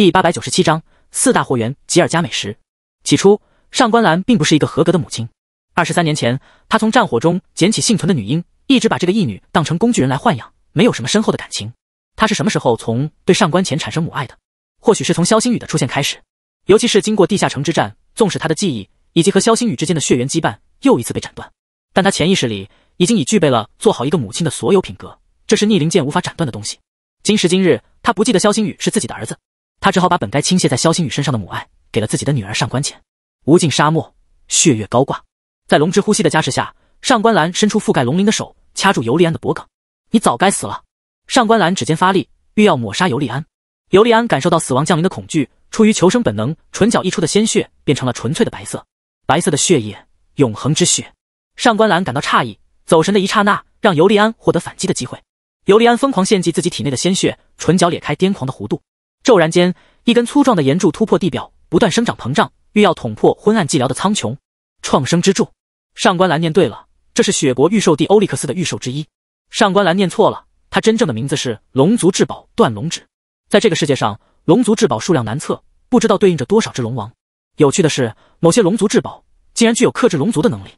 第八百九十七章四大货源吉尔加美食。起初，上官兰并不是一个合格的母亲。二十三年前，她从战火中捡起幸存的女婴，一直把这个义女当成工具人来豢养，没有什么深厚的感情。她是什么时候从对上官浅产生母爱的？或许是从萧星宇的出现开始。尤其是经过地下城之战，纵使她的记忆以及和萧星宇之间的血缘羁绊又一次被斩断，但她潜意识里已经已具备了做好一个母亲的所有品格，这是逆鳞剑无法斩断的东西。今时今日，她不记得萧星宇是自己的儿子。他只好把本该倾泻在萧星宇身上的母爱，给了自己的女儿上官浅。无尽沙漠，血月高挂，在龙之呼吸的加持下，上官兰伸出覆盖龙鳞的手，掐住尤利安的脖颈。你早该死了！上官兰指尖发力，欲要抹杀尤利安。尤利安感受到死亡降临的恐惧，出于求生本能，唇角溢出的鲜血变成了纯粹的白色，白色的血液，永恒之血。上官兰感到诧异，走神的一刹那，让尤利安获得反击的机会。尤利安疯狂献祭自己体内的鲜血，唇角裂开癫狂的弧度。骤然间，一根粗壮的岩柱突破地表，不断生长膨胀，欲要捅破昏暗寂寥的苍穹。创生之柱，上官岚念对了，这是雪国御兽帝欧利克斯的御兽之一。上官岚念错了，它真正的名字是龙族至宝断龙指。在这个世界上，龙族至宝数量难测，不知道对应着多少只龙王。有趣的是，某些龙族至宝竟然具有克制龙族的能力，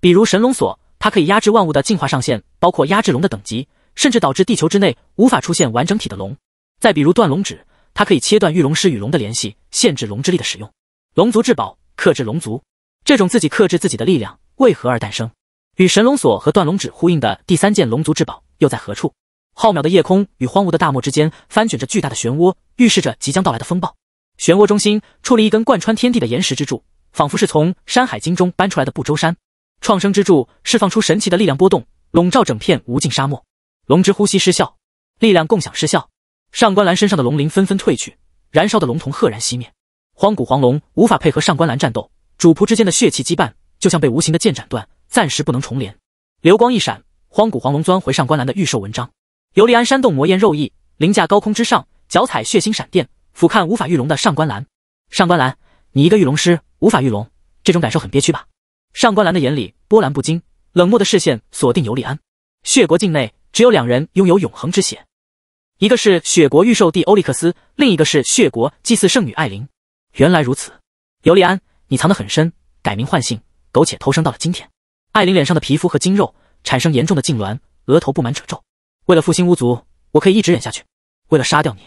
比如神龙锁，它可以压制万物的进化上限，包括压制龙的等级，甚至导致地球之内无法出现完整体的龙。再比如断龙指。它可以切断御龙师与龙的联系，限制龙之力的使用。龙族至宝，克制龙族。这种自己克制自己的力量，为何而诞生？与神龙锁和断龙指呼应的第三件龙族至宝，又在何处？浩渺的夜空与荒芜的大漠之间，翻卷着巨大的漩涡，预示着即将到来的风暴。漩涡中心矗立一根贯穿天地的岩石之柱，仿佛是从《山海经》中搬出来的不周山。创生之柱释放出神奇的力量波动，笼罩整片无尽沙漠。龙之呼吸失效，力量共享失效。上官岚身上的龙鳞纷纷褪去，燃烧的龙瞳赫然熄灭。荒古黄龙无法配合上官岚战斗，主仆之间的血气羁绊就像被无形的剑斩断，暂时不能重连。流光一闪，荒古黄龙钻回上官岚的御兽纹章。尤利安煽动魔焰肉翼，凌驾高空之上，脚踩血腥闪电，俯瞰无法御龙的上官岚。上官岚，你一个御龙师无法御龙，这种感受很憋屈吧？上官岚的眼里波澜不惊，冷漠的视线锁定尤利安。血国境内只有两人拥有永恒之血。一个是血国御兽帝欧利克斯，另一个是血国祭祀圣女艾琳。原来如此，尤利安，你藏得很深，改名换姓，苟且偷生到了今天。艾琳脸上的皮肤和筋肉产生严重的痉挛，额头布满褶皱。为了复兴巫族，我可以一直忍下去。为了杀掉你，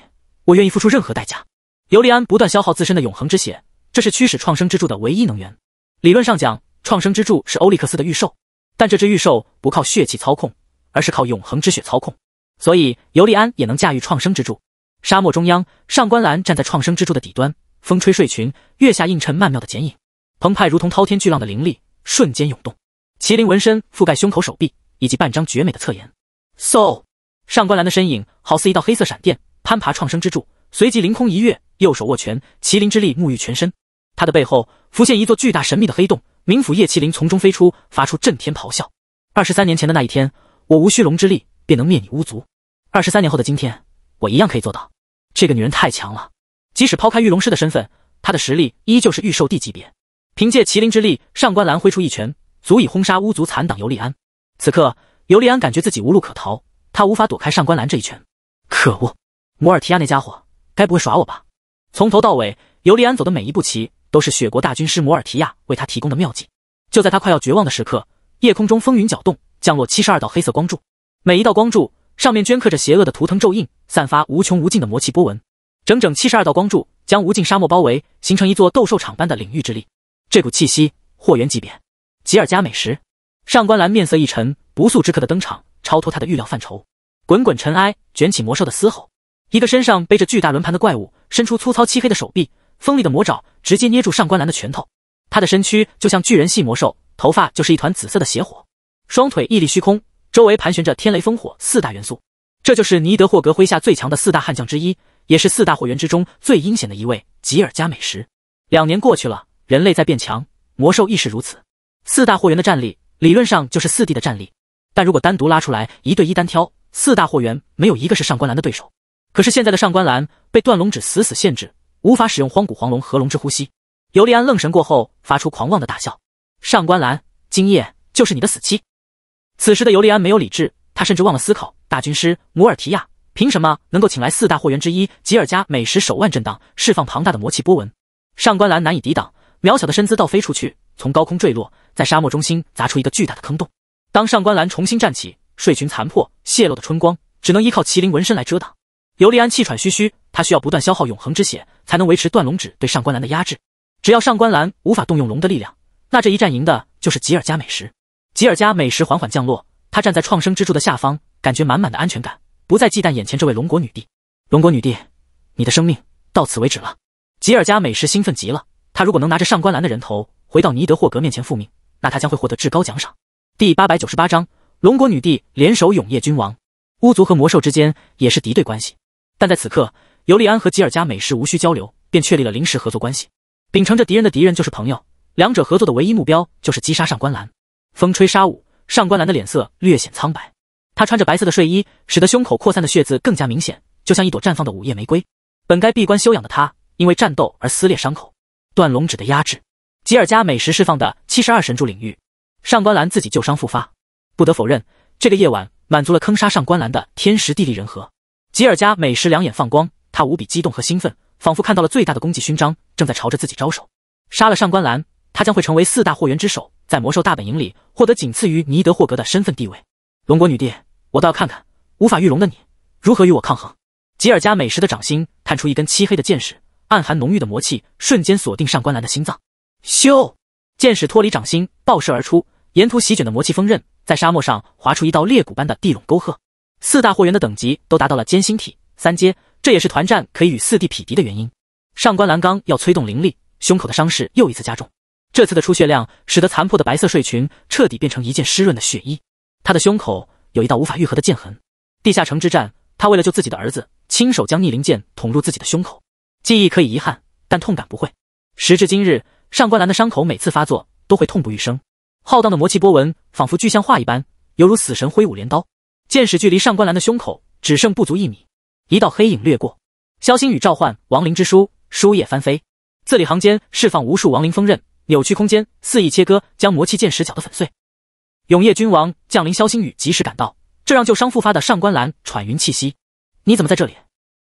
我愿意付出任何代价。尤利安不断消耗自身的永恒之血，这是驱使创生之柱的唯一能源。理论上讲，创生之柱是欧利克斯的御兽，但这只御兽不靠血气操控，而是靠永恒之血操控。所以尤利安也能驾驭创生之柱。沙漠中央，上官岚站在创生之柱的底端，风吹睡裙，月下映衬曼妙的剪影，澎湃如同滔天巨浪的灵力瞬间涌动。麒麟纹身覆盖胸口、手臂以及半张绝美的侧颜。So，上官兰的身影好似一道黑色闪电攀爬创生之柱，随即凌空一跃，右手握拳，麒麟之力沐浴全身。他的背后浮现一座巨大神秘的黑洞，冥府夜麒麟从中飞出，发出震天咆哮。二十三年前的那一天，我无虚龙之力。便能灭你巫族。二十三年后的今天，我一样可以做到。这个女人太强了，即使抛开御龙师的身份，她的实力依旧是御兽帝级别。凭借麒麟之力，上官岚挥出一拳，足以轰杀巫族残党尤利安。此刻，尤利安感觉自己无路可逃，他无法躲开上官岚这一拳。可恶，摩尔提亚那家伙，该不会耍我吧？从头到尾，尤利安走的每一步棋，都是雪国大军师摩尔提亚为他提供的妙计。就在他快要绝望的时刻，夜空中风云搅动，降落七十二道黑色光柱。每一道光柱上面镌刻着邪恶的图腾咒印，散发无穷无尽的魔气波纹。整整七十二道光柱将无尽沙漠包围，形成一座斗兽场般的领域之力。这股气息，祸源级别。吉尔加美食，上官岚面色一沉，不速之客的登场超脱他的预料范畴。滚滚尘埃卷起魔兽的嘶吼，一个身上背着巨大轮盘的怪物伸出粗糙漆黑的手臂，锋利的魔爪直接捏住上官岚的拳头。他的身躯就像巨人系魔兽，头发就是一团紫色的邪火，双腿屹立虚空。周围盘旋着天雷、烽火四大元素，这就是尼德霍格麾下最强的四大悍将之一，也是四大祸源之中最阴险的一位——吉尔加美什。两年过去了，人类在变强，魔兽亦是如此。四大货源的战力理论上就是四帝的战力，但如果单独拉出来一对一单挑，四大货源没有一个是上官兰的对手。可是现在的上官兰被断龙指死死限制，无法使用荒古黄龙和龙之呼吸。尤利安愣神过后，发出狂妄的大笑：“上官兰，今夜就是你的死期！”此时的尤利安没有理智，他甚至忘了思考。大军师摩尔提亚凭什么能够请来四大货源之一吉尔加美食？手腕震荡，释放庞大的魔气波纹，上官兰难以抵挡，渺小的身姿倒飞出去，从高空坠落，在沙漠中心砸出一个巨大的坑洞。当上官兰重新站起，睡裙残破，泄露的春光只能依靠麒麟纹身来遮挡。尤利安气喘吁吁，他需要不断消耗永恒之血，才能维持断龙指对上官兰的压制。只要上官兰无法动用龙的力量，那这一战赢的就是吉尔加美食。吉尔加美食缓缓降落，他站在创生之柱的下方，感觉满满的安全感，不再忌惮眼前这位龙国女帝。龙国女帝，你的生命到此为止了！吉尔加美食兴奋极了，他如果能拿着上官岚的人头回到尼德霍格面前复命，那他将会获得至高奖赏。第八百九十八章龙国女帝联手永夜君王，巫族和魔兽之间也是敌对关系，但在此刻，尤利安和吉尔加美食无需交流便确立了临时合作关系，秉承着敌人的敌人就是朋友，两者合作的唯一目标就是击杀上官岚。风吹沙舞，上官兰的脸色略显苍白。她穿着白色的睡衣，使得胸口扩散的血渍更加明显，就像一朵绽放的午夜玫瑰。本该闭关休养的她，因为战斗而撕裂伤口。断龙指的压制，吉尔加美食释放的七十二神柱领域，上官兰自己旧伤复发。不得否认，这个夜晚满足了坑杀上官兰的天时地利人和。吉尔加美食两眼放光，他无比激动和兴奋，仿佛看到了最大的功绩勋章正在朝着自己招手。杀了上官兰。他将会成为四大货源之首，在魔兽大本营里获得仅次于尼德霍格的身份地位。龙国女帝，我倒要看看无法御龙的你如何与我抗衡。吉尔加美食的掌心探出一根漆黑的剑矢，暗含浓郁的魔气，瞬间锁定上官岚的心脏。咻！剑矢脱离掌心，爆射而出，沿途席卷的魔气锋刃在沙漠上划出一道裂谷般的地垄沟壑。四大货源的等级都达到了歼星体三阶，这也是团战可以与四帝匹敌的原因。上官岚刚要催动灵力，胸口的伤势又一次加重。这次的出血量使得残破的白色睡裙彻底变成一件湿润的血衣。他的胸口有一道无法愈合的剑痕。地下城之战，他为了救自己的儿子，亲手将逆鳞剑捅入自己的胸口。记忆可以遗憾，但痛感不会。时至今日，上官兰的伤口每次发作都会痛不欲生。浩荡的魔气波纹仿佛具象化一般，犹如死神挥舞镰刀。剑矢距离上官兰的胸口只剩不足一米，一道黑影掠过，萧星宇召唤亡灵之书，书页翻飞，字里行间释放无数亡灵锋刃。扭曲空间，肆意切割，将魔气剑石搅得粉碎。永夜君王降临，萧星宇及时赶到，这让旧伤复发的上官岚喘匀气息。你怎么在这里？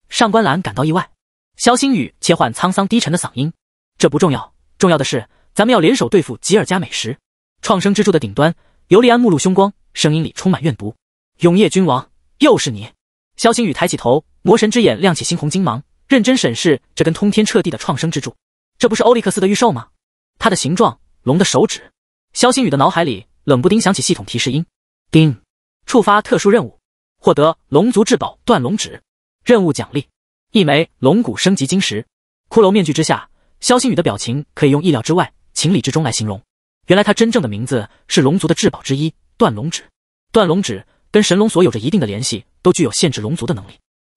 上官岚感到意外。萧星宇切换沧桑低沉的嗓音：“这不重要，重要的是咱们要联手对付吉尔加美食创生之柱的顶端。”尤利安目露凶光，声音里充满怨毒：“永夜君王，又是你！”萧星宇抬起头，魔神之眼亮起猩红金芒，认真审视这根通天彻地的创生支柱。这不是欧利克斯的预兽吗？它的形状，龙的手指。肖星宇的脑海里冷不丁响起系统提示音：叮，触发特殊任务，获得龙族至宝断龙指。任务奖励：一枚龙骨升级晶石。骷髅面具之下，肖星宇的表情可以用意料之外，情理之中来形容。原来他真正的名字是龙族的至宝之一——断龙指。断龙指跟神龙锁有着一定的联系，都具有限制龙族的能力。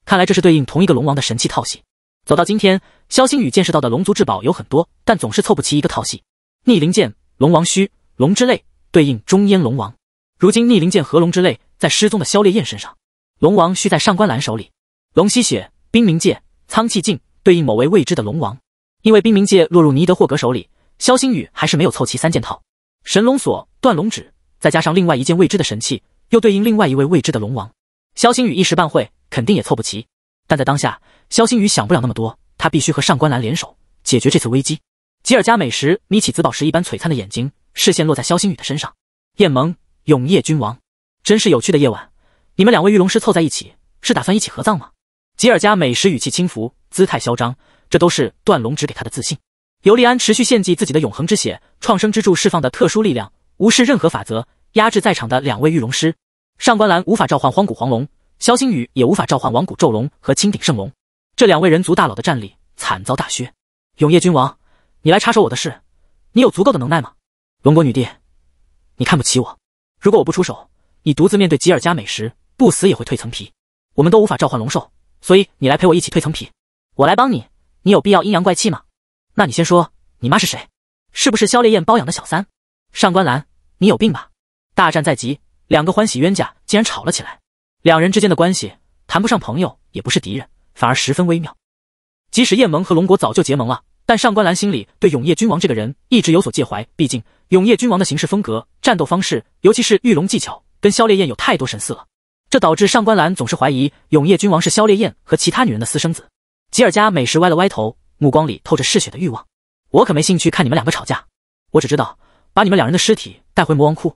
看来这是对应同一个龙王的神器套系。走到今天，萧星宇见识到的龙族至宝有很多，但总是凑不齐一个套系。逆鳞剑、龙王须、龙之泪，对应中烟龙王。如今逆鳞剑和龙之泪在失踪的萧烈焰身上，龙王须在上官岚手里，龙吸血、冰冥界、苍气镜，对应某位未知的龙王。因为冰冥界落入尼德霍格手里，萧星宇还是没有凑齐三件套。神龙锁、断龙指，再加上另外一件未知的神器，又对应另外一位未知的龙王。萧星宇一时半会肯定也凑不齐。但在当下，肖星宇想不了那么多，他必须和上官岚联手解决这次危机。吉尔加美什眯起紫宝石一般璀璨的眼睛，视线落在肖星宇的身上。燕盟永夜君王，真是有趣的夜晚。你们两位御龙师凑在一起，是打算一起合葬吗？吉尔加美什语气轻浮，姿态嚣张，这都是断龙指给他的自信。尤利安持续献祭自己的永恒之血，创生之柱释放的特殊力量，无视任何法则，压制在场的两位御龙师。上官岚无法召唤荒古黄龙。萧星宇也无法召唤王古咒龙和青顶圣龙，这两位人族大佬的战力惨遭大削。永夜君王，你来插手我的事，你有足够的能耐吗？龙国女帝，你看不起我？如果我不出手，你独自面对吉尔加美什，不死也会蜕层皮。我们都无法召唤龙兽，所以你来陪我一起蜕层皮。我来帮你，你有必要阴阳怪气吗？那你先说，你妈是谁？是不是萧烈焰包养的小三？上官澜，你有病吧？大战在即，两个欢喜冤家竟然吵了起来。两人之间的关系，谈不上朋友，也不是敌人，反而十分微妙。即使燕盟和龙国早就结盟了，但上官岚心里对永夜君王这个人一直有所介怀。毕竟永夜君王的行事风格、战斗方式，尤其是御龙技巧，跟萧烈焰有太多神似了，这导致上官岚总是怀疑永夜君王是萧烈焰和其他女人的私生子。吉尔加美食歪了歪头，目光里透着嗜血的欲望。我可没兴趣看你们两个吵架，我只知道把你们两人的尸体带回魔王窟，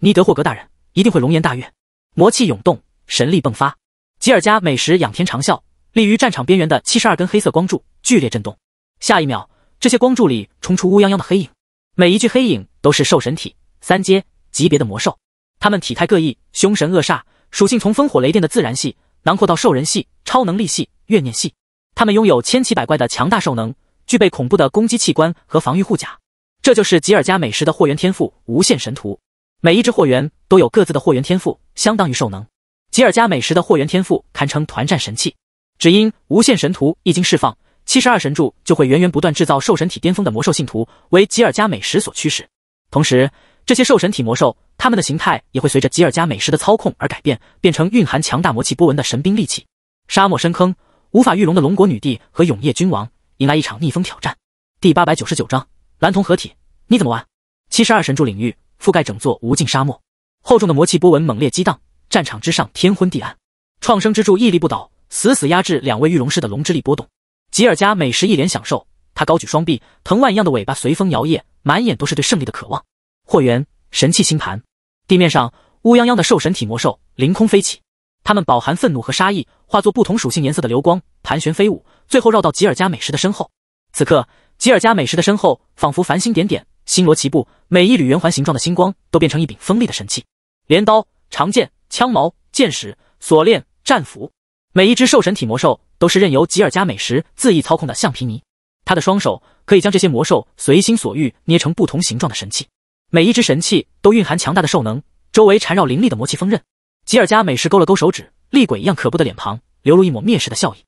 尼德霍格大人一定会龙颜大悦。魔气涌动，神力迸发。吉尔加美食仰天长啸，立于战场边缘的七十二根黑色光柱剧烈震动。下一秒，这些光柱里冲出乌泱泱的黑影，每一具黑影都是兽神体三阶级别的魔兽。它们体态各异，凶神恶煞，属性从风火雷电的自然系，囊括到兽人系、超能力系、怨念系。它们拥有千奇百怪的强大兽能，具备恐怖的攻击器官和防御护甲。这就是吉尔加美食的货源天赋——无限神图。每一只货源都有各自的货源天赋，相当于兽能。吉尔加美食的货源天赋堪称团战神器，只因无限神图一经释放，七十二神柱就会源源不断制造兽神体巅峰的魔兽信徒，为吉尔加美食所驱使。同时，这些兽神体魔兽，他们的形态也会随着吉尔加美食的操控而改变，变成蕴含强大魔气波纹的神兵利器。沙漠深坑，无法御龙的龙国女帝和永夜君王，迎来一场逆风挑战。第八百九十九章：蓝铜合体，你怎么玩？七十二神柱领域。覆盖整座无尽沙漠，厚重的魔气波纹猛烈激荡，战场之上天昏地暗。创生之柱屹立不倒，死死压制两位御龙师的龙之力波动。吉尔加美食一脸享受，他高举双臂，藤蔓一样的尾巴随风摇曳，满眼都是对胜利的渴望。霍元，神器星盘。地面上乌泱泱的兽神体魔兽凌空飞起，它们饱含愤怒和杀意，化作不同属性颜色的流光盘旋飞舞，最后绕到吉尔加美食的身后。此刻，吉尔加美食的身后仿佛繁星点点。星罗棋布，每一缕圆环形状的星光都变成一柄锋利的神器，镰刀、长剑、枪矛、剑矢、锁链、战斧，每一只兽神体魔兽都是任由吉尔加美什恣意操控的橡皮泥。他的双手可以将这些魔兽随心所欲捏成不同形状的神器，每一只神器都蕴含强大的兽能，周围缠绕凌厉的魔气锋刃。吉尔加美什勾了勾手指，厉鬼一样可怖的脸庞流露一抹蔑视的笑意。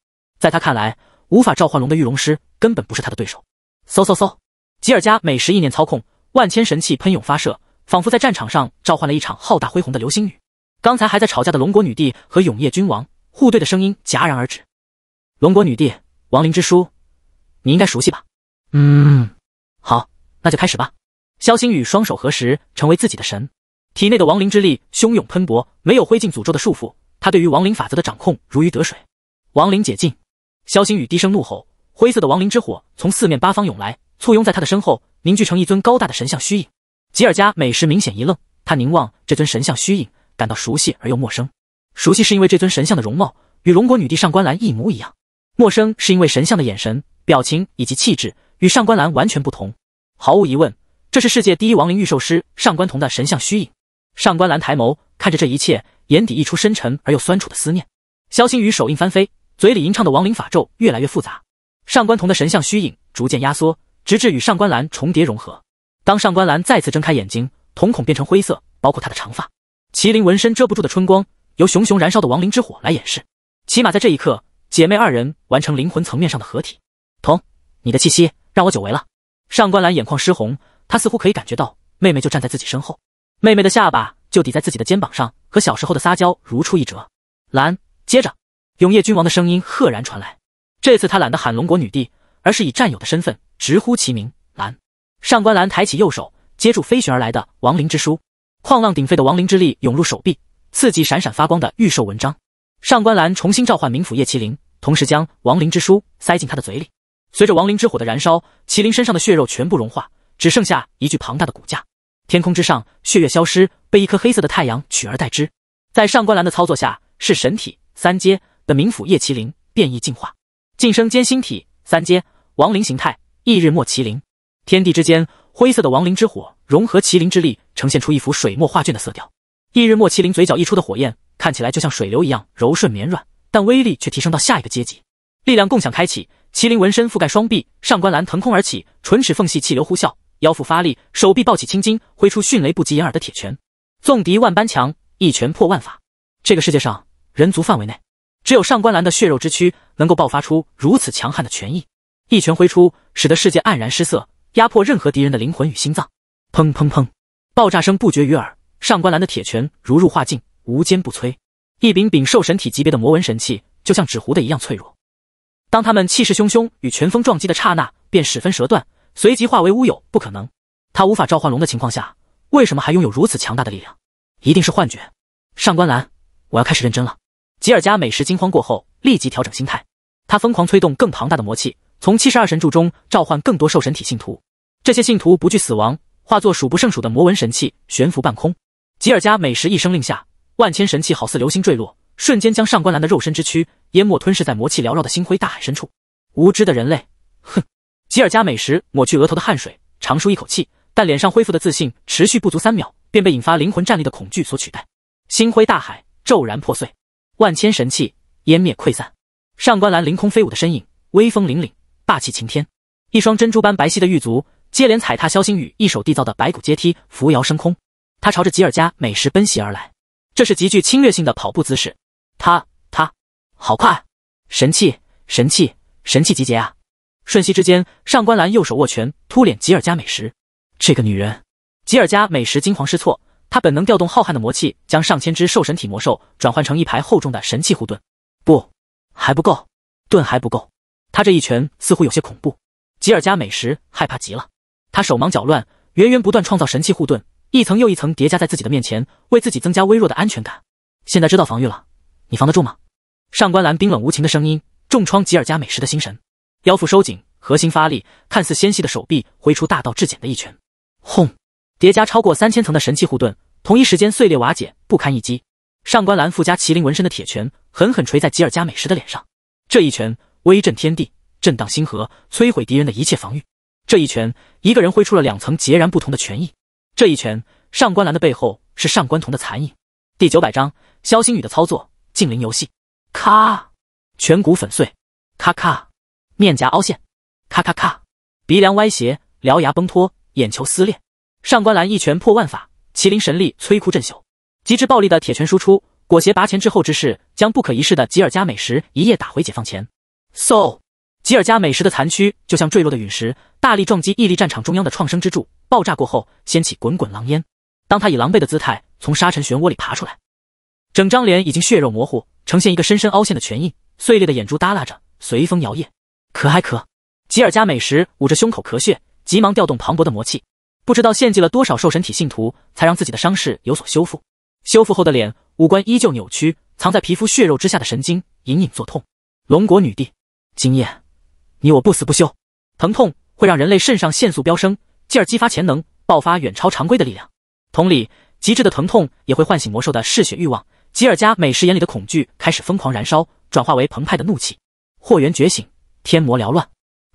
在他看来，无法召唤龙的御龙师根本不是他的对手。嗖嗖嗖！吉尔加美什意念操控万千神器喷涌发射，仿佛在战场上召唤了一场浩大恢宏的流星雨。刚才还在吵架的龙国女帝和永夜君王互对的声音戛然而止。龙国女帝，亡灵之书，你应该熟悉吧？嗯，好，那就开始吧。肖星宇双手合十，成为自己的神，体内的亡灵之力汹涌喷薄，没有灰烬诅咒的束缚，他对于亡灵法则的掌控如鱼得水。亡灵解禁！肖星宇低声怒吼，灰色的亡灵之火从四面八方涌来。簇拥在他的身后，凝聚成一尊高大的神像虚影。吉尔加美什明显一愣，他凝望这尊神像虚影，感到熟悉而又陌生。熟悉是因为这尊神像的容貌与龙国女帝上官兰一模一样；陌生是因为神像的眼神、表情以及气质与上官兰完全不同。毫无疑问，这是世界第一亡灵御兽师上官瞳的神像虚影。上官兰抬眸看着这一切，眼底溢出深沉而又酸楚的思念。萧星宇手印翻飞，嘴里吟唱的亡灵法咒越来越复杂，上官瞳的神像虚影逐渐压缩。直至与上官兰重叠融合。当上官兰再次睁开眼睛，瞳孔变成灰色，包括她的长发、麒麟纹身遮不住的春光，由熊熊燃烧的亡灵之火来掩饰。起码在这一刻，姐妹二人完成灵魂层面上的合体。瞳，你的气息让我久违了。上官兰眼眶湿红，她似乎可以感觉到妹妹就站在自己身后，妹妹的下巴就抵在自己的肩膀上，和小时候的撒娇如出一辙。兰，接着，永夜君王的声音赫然传来。这次他懒得喊龙国女帝，而是以战友的身份。直呼其名，蓝上官蓝抬起右手接住飞旋而来的亡灵之书，狂浪鼎沸的亡灵之力涌入手臂，刺激闪闪发光的御兽纹章。上官蓝重新召唤冥府夜麒麟，同时将亡灵之书塞进他的嘴里。随着亡灵之火的燃烧，麒麟身上的血肉全部融化，只剩下一具庞大的骨架。天空之上，血月消失，被一颗黑色的太阳取而代之。在上官蓝的操作下，是神体三阶的冥府夜麒麟变异进化，晋升尖星体三阶亡灵形态。异日末麒麟，天地之间，灰色的亡灵之火融合麒麟之力，呈现出一幅水墨画卷的色调。异日末麒麟嘴角溢出的火焰，看起来就像水流一样柔顺绵软，但威力却提升到下一个阶级。力量共享开启，麒麟纹身覆盖双臂，上官澜腾空而起，唇齿缝隙气流呼啸，腰腹发力，手臂抱起青筋，挥出迅雷不及掩耳的铁拳。纵敌万般强，一拳破万法。这个世界上，人族范围内，只有上官澜的血肉之躯能够爆发出如此强悍的拳意。一拳挥出，使得世界黯然失色，压迫任何敌人的灵魂与心脏。砰砰砰，爆炸声不绝于耳。上官岚的铁拳如入化境，无坚不摧。一柄柄兽神体级别的魔纹神器，就像纸糊的一样脆弱。当他们气势汹汹与拳风撞击的刹那，便十分折断，随即化为乌有。不可能，他无法召唤龙的情况下，为什么还拥有如此强大的力量？一定是幻觉。上官岚，我要开始认真了。吉尔加美食惊慌过后，立即调整心态，他疯狂催动更庞大的魔气。从七十二神柱中召唤更多兽神体信徒，这些信徒不惧死亡，化作数不胜数的魔纹神器悬浮半空。吉尔加每时一声令下，万千神器好似流星坠落，瞬间将上官兰的肉身之躯淹没吞噬在魔气缭绕的星辉大海深处。无知的人类，哼！吉尔加每时抹去额头的汗水，长舒一口气，但脸上恢复的自信持续不足三秒，便被引发灵魂战力的恐惧所取代。星辉大海骤然破碎，万千神器湮灭溃散，上官兰凌空飞舞的身影威风凛凛。霸气擎天，一双珍珠般白皙的玉足接连踩踏萧星宇一手缔造的白骨阶梯，扶摇升空。他朝着吉尔伽美食奔袭而来，这是极具侵略性的跑步姿势。他他好快！神器神器神器集结啊！瞬息之间，上官岚右手握拳，突脸吉尔加美食。这个女人，吉尔加美食惊慌失措，他本能调动浩瀚的魔气，将上千只兽神体魔兽转换成一排厚重的神器护盾。不，还不够，盾还不够。他这一拳似乎有些恐怖，吉尔加美什害怕极了，他手忙脚乱，源源不断创造神器护盾，一层又一层叠加在自己的面前，为自己增加微弱的安全感。现在知道防御了，你防得住吗？上官岚冰冷无情的声音重创吉尔加美什的心神，腰腹收紧，核心发力，看似纤细的手臂挥出大道至简的一拳，轰！叠加超过三千层的神器护盾，同一时间碎裂瓦解，不堪一击。上官岚附加麒麟纹身的铁拳狠狠捶在吉尔加美什的脸上，这一拳。威震天地，震荡星河，摧毁敌人的一切防御。这一拳，一个人挥出了两层截然不同的拳意。这一拳，上官岚的背后是上官瞳的残影。第九百章：萧星宇的操作，静灵游戏。咔，颧骨粉碎；咔咔，面颊凹陷；咔咔咔，鼻梁歪斜，獠牙崩脱，眼球撕裂。上官岚一拳破万法，麒麟神力摧枯振朽，极致暴力的铁拳输出，裹挟拔前之后之势，将不可一世的吉尔加美什一夜打回解放前。嗖！吉尔加美食的残躯就像坠落的陨石，大力撞击屹立战场中央的创生之柱。爆炸过后，掀起滚滚狼烟。当他以狼狈的姿态从沙尘漩涡里爬出来，整张脸已经血肉模糊，呈现一个深深凹陷的拳印，碎裂的眼珠耷拉着，随风摇曳。咳咳！吉尔加美食捂着胸口咳血，急忙调动磅礴的魔气，不知道献祭了多少兽神体信徒，才让自己的伤势有所修复。修复后的脸，五官依旧扭曲，藏在皮肤血肉之下的神经隐隐作痛。龙国女帝。今夜，你我不死不休。疼痛会让人类肾上腺素飙升，进而激发潜能，爆发远超常规的力量。同理，极致的疼痛也会唤醒魔兽的嗜血欲望。吉尔加美食眼里的恐惧开始疯狂燃烧，转化为澎湃的怒气。祸源觉醒，天魔缭乱。